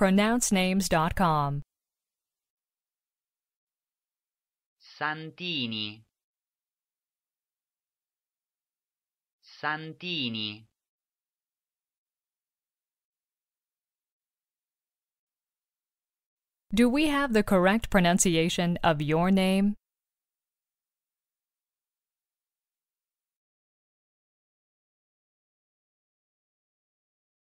pronouncenames.com. Santini Santini Do we have the correct pronunciation of your name?